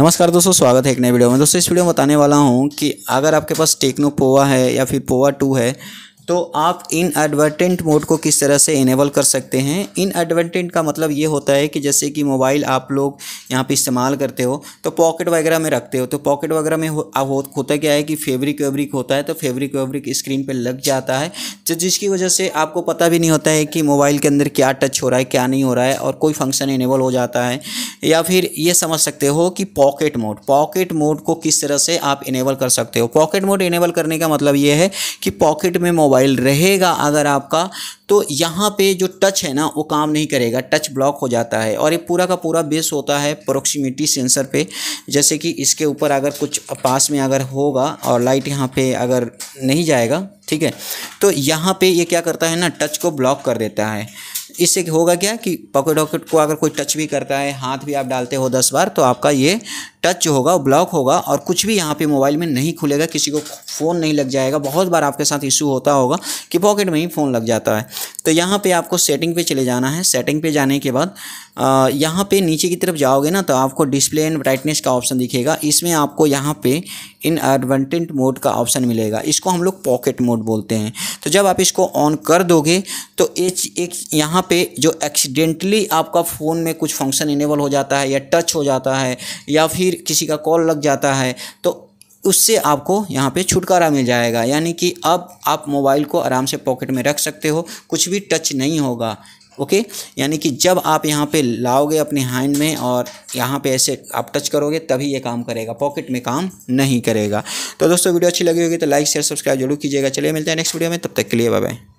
नमस्कार दोस्तों स्वागत है एक नए वीडियो में दोस्तों इस वीडियो में बताने वाला हूँ कि अगर आपके पास टेक्नो पोवा है या फिर पोवा टू है तो आप इन एडवर्टेंट मोड को किस तरह से इनेबल कर सकते हैं इन एडवर्टेंट का मतलब ये होता है कि जैसे कि मोबाइल आप लोग यहाँ पे इस्तेमाल करते हो तो पॉकेट वगैरह में रखते हो तो पॉकेट वगैरह में हो, हो, होता क्या है कि फेब्रिक वेब्रिक होता है तो फेब्रिक वेब्रिक स्क्रीन पर लग जाता है तो जिसकी वजह से आपको पता भी नहीं होता है कि मोबाइल के अंदर क्या टच हो रहा है क्या नहीं हो रहा है और कोई फंक्शन इनेबल हो जाता है या फिर ये समझ सकते हो कि पॉकेट मोड पॉकेट मोड को किस तरह से आप इनेबल कर सकते हो पॉकेट मोड इनेबल करने का मतलब ये है कि पॉकेट में मोबाइल मोबाइल रहेगा अगर आपका तो यहाँ पे जो टच है ना वो काम नहीं करेगा टच ब्लॉक हो जाता है और ये पूरा का पूरा बेस होता है प्रोक्सीमिटी सेंसर पे जैसे कि इसके ऊपर अगर कुछ पास में अगर होगा और लाइट यहाँ पे अगर नहीं जाएगा ठीक है तो यहाँ पे ये क्या करता है ना टच को ब्लॉक कर देता है इससे होगा क्या कि पॉकेट वॉकेट को अगर कोई टच भी करता है हाथ भी आप डालते हो दस बार तो आपका ये टच होगा ब्लॉक होगा और कुछ भी यहाँ पे मोबाइल में नहीं खुलेगा किसी को फ़ोन नहीं लग जाएगा बहुत बार आपके साथ इशू होता होगा कि पॉकेट में ही फ़ोन लग जाता है तो यहाँ पे आपको सेटिंग पे चले जाना है सेटिंग पे जाने के बाद यहाँ पे नीचे की तरफ जाओगे ना तो आपको डिस्प्ले एंड ब्राइटनेस का ऑप्शन दिखेगा इसमें आपको यहाँ पे इन एडवेंटेंट मोड का ऑप्शन मिलेगा इसको हम लोग पॉकेट मोड बोलते हैं तो जब आप इसको ऑन कर दोगे तो एक एक यहाँ पे जो एक्सीडेंटली आपका फ़ोन में कुछ फंक्शन इनेबल हो जाता है या टच हो जाता है या फिर किसी का कॉल लग जाता है तो उससे आपको यहाँ पे छुटकारा मिल जाएगा यानी कि अब आप मोबाइल को आराम से पॉकेट में रख सकते हो कुछ भी टच नहीं होगा ओके यानी कि जब आप यहाँ पे लाओगे अपने हैंड में और यहाँ पे ऐसे आप टच करोगे तभी ये काम करेगा पॉकेट में काम नहीं करेगा तो दोस्तों वीडियो अच्छी लगी होगी तो लाइक शेयर सब्सक्राइब जरूर कीजिएगा चलिए मिलते हैं नेक्स्ट वीडियो में तब तक के लिए बाय बाय